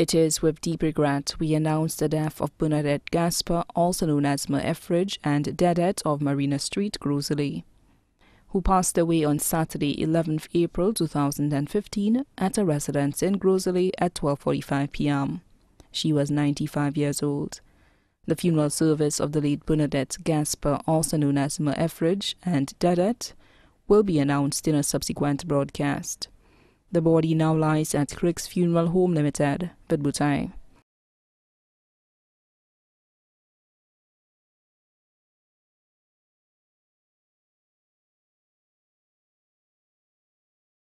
It is with deep regret we announce the death of Bernadette Gasper, also known as Ma Effridge, and Dedet of Marina Street, Grozely, who passed away on Saturday, 11th April 2015, at a residence in Grozely at 12.45 p.m. She was 95 years old. The funeral service of the late Bernadette Gasper, also known as Ma Effridge, and Dedet, will be announced in a subsequent broadcast. The body now lies at Crick's Funeral Home Limited, Vidbutai.